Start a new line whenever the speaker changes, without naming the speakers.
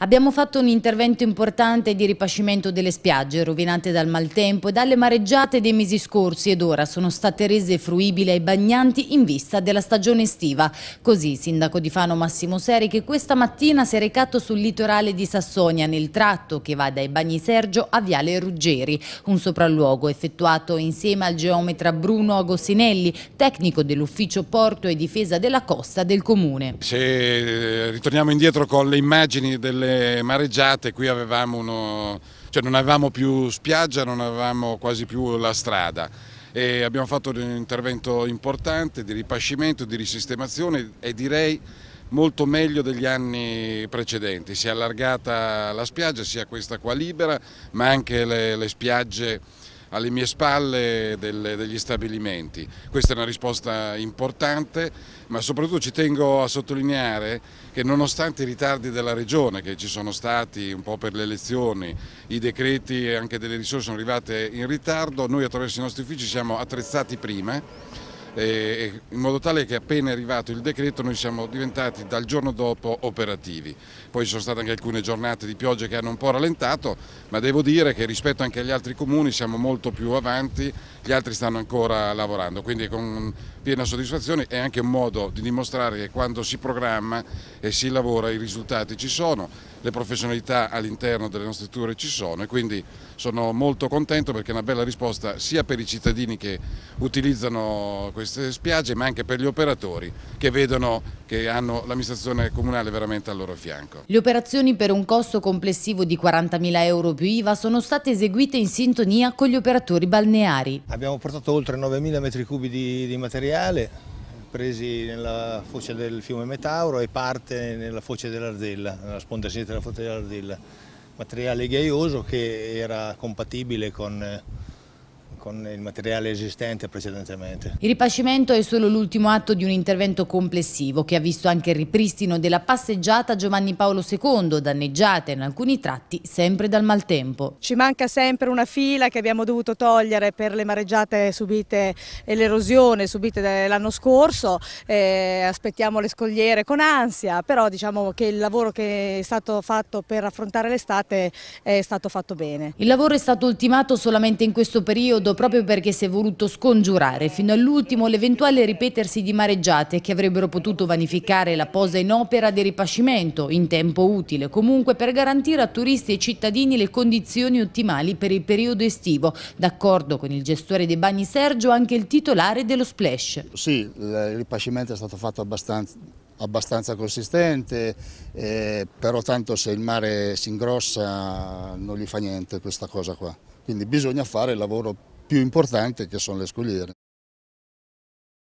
Abbiamo fatto un intervento importante di ripascimento delle spiagge rovinate dal maltempo e dalle mareggiate dei mesi scorsi ed ora sono state rese fruibili ai bagnanti in vista della stagione estiva. Così il sindaco di Fano Massimo Seri che questa mattina si è recato sul litorale di Sassonia nel tratto che va dai bagni Sergio a Viale Ruggeri, un sopralluogo effettuato insieme al geometra Bruno Agossinelli, tecnico dell'ufficio porto e difesa della costa del comune.
Se eh, ritorniamo indietro con le immagini delle le mareggiate qui avevamo uno, cioè non avevamo più spiaggia, non avevamo quasi più la strada. E abbiamo fatto un intervento importante di ripascimento, di risistemazione e direi molto meglio degli anni precedenti. Si è allargata la spiaggia, sia questa qua libera, ma anche le, le spiagge alle mie spalle del, degli stabilimenti. Questa è una risposta importante, ma soprattutto ci tengo a sottolineare che nonostante i ritardi della Regione che ci sono stati un po' per le elezioni, i decreti e anche delle risorse sono arrivate in ritardo, noi attraverso i nostri uffici siamo attrezzati prima in modo tale che appena è arrivato il decreto noi siamo diventati dal giorno dopo operativi. Poi ci sono state anche alcune giornate di piogge che hanno un po' rallentato, ma devo dire che rispetto anche agli altri comuni siamo molto più avanti, gli altri stanno ancora lavorando, quindi con piena soddisfazione è anche un modo di dimostrare che quando si programma e si lavora i risultati ci sono le professionalità all'interno delle nostre strutture ci sono e quindi sono molto contento perché è una bella risposta sia per i cittadini che utilizzano queste spiagge ma anche per gli operatori che vedono che hanno l'amministrazione comunale veramente al loro fianco.
Le operazioni per un costo complessivo di 40.000 euro più IVA sono state eseguite in sintonia con gli operatori balneari.
Abbiamo portato oltre 9.000 metri cubi di, di materiale presi nella foce del fiume Metauro e parte nella foce dell'Arzella, nella sponda sinistra della foce dell'Arzella, materiale ghiaioso che era compatibile con eh, con il materiale esistente precedentemente.
Il ripascimento è solo l'ultimo atto di un intervento complessivo che ha visto anche il ripristino della passeggiata Giovanni Paolo II, danneggiata in alcuni tratti sempre dal maltempo. Ci manca sempre una fila che abbiamo dovuto togliere per le mareggiate subite e l'erosione subite l'anno scorso, eh, aspettiamo le scogliere con ansia, però diciamo che il lavoro che è stato fatto per affrontare l'estate è stato fatto bene. Il lavoro è stato ultimato solamente in questo periodo proprio perché si è voluto scongiurare fino all'ultimo l'eventuale ripetersi di mareggiate che avrebbero potuto vanificare la posa in opera del ripascimento, in tempo utile comunque per garantire a turisti e cittadini le condizioni ottimali per il periodo estivo. D'accordo con il gestore dei bagni Sergio, anche il titolare dello splash. Sì, il ripascimento è stato fatto abbastanza abbastanza consistente, eh,
però tanto se il mare si ingrossa non gli fa niente questa cosa qua. Quindi bisogna fare il lavoro più importante che sono le scogliere.